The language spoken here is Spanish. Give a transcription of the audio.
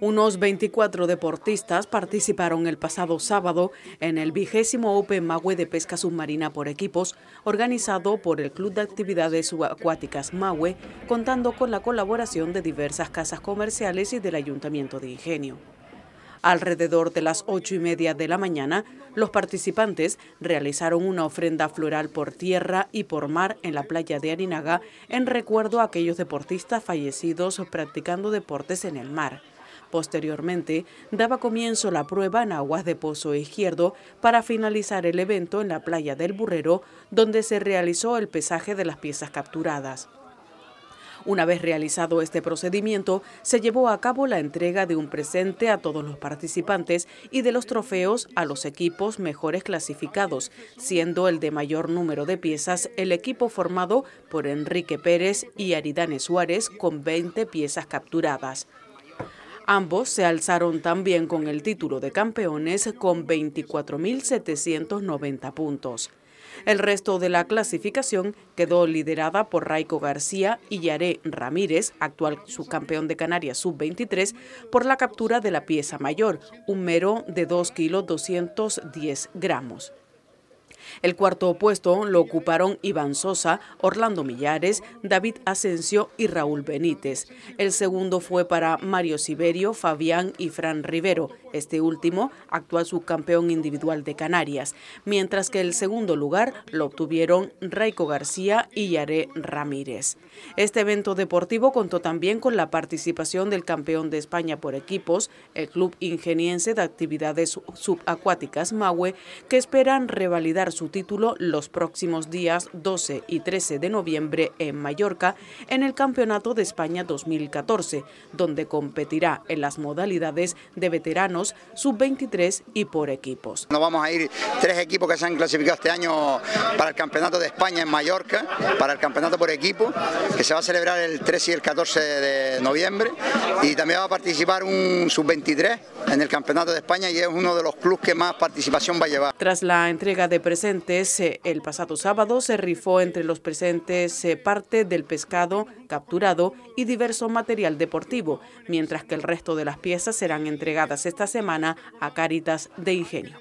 Unos 24 deportistas participaron el pasado sábado en el vigésimo Open Mahue de Pesca Submarina por Equipos, organizado por el Club de Actividades Subacuáticas Maue, contando con la colaboración de diversas casas comerciales y del Ayuntamiento de Ingenio. Alrededor de las ocho y media de la mañana, los participantes realizaron una ofrenda floral por tierra y por mar en la playa de Arinaga en recuerdo a aquellos deportistas fallecidos practicando deportes en el mar. Posteriormente, daba comienzo la prueba en aguas de Pozo Izquierdo para finalizar el evento en la playa del Burrero, donde se realizó el pesaje de las piezas capturadas. Una vez realizado este procedimiento, se llevó a cabo la entrega de un presente a todos los participantes y de los trofeos a los equipos mejores clasificados, siendo el de mayor número de piezas el equipo formado por Enrique Pérez y Aridane Suárez con 20 piezas capturadas. Ambos se alzaron también con el título de campeones con 24.790 puntos. El resto de la clasificación quedó liderada por Raico García y Yaré Ramírez, actual subcampeón de Canarias sub-23, por la captura de la pieza mayor, un mero de 2 kilos 210 gramos. El cuarto puesto lo ocuparon Iván Sosa, Orlando Millares, David Asensio y Raúl Benítez. El segundo fue para Mario Siberio, Fabián y Fran Rivero, este último actual subcampeón individual de Canarias, mientras que el segundo lugar lo obtuvieron Raico García y Yaré Ramírez. Este evento deportivo contó también con la participación del campeón de España por equipos, el Club Ingeniense de Actividades Subacuáticas Mahue, que esperan revalidar su título los próximos días 12 y 13 de noviembre en Mallorca en el Campeonato de España 2014, donde competirá en las modalidades de veteranos, sub-23 y por equipos. Nos vamos a ir tres equipos que se han clasificado este año para el Campeonato de España en Mallorca, para el Campeonato por equipo, que se va a celebrar el 13 y el 14 de noviembre, y también va a participar un sub-23 en el Campeonato de España y es uno de los clubes que más participación va a llevar. Tras la entrega de presentación eh, el pasado sábado se rifó entre los presentes eh, parte del pescado capturado y diverso material deportivo, mientras que el resto de las piezas serán entregadas esta semana a Cáritas de Ingenio.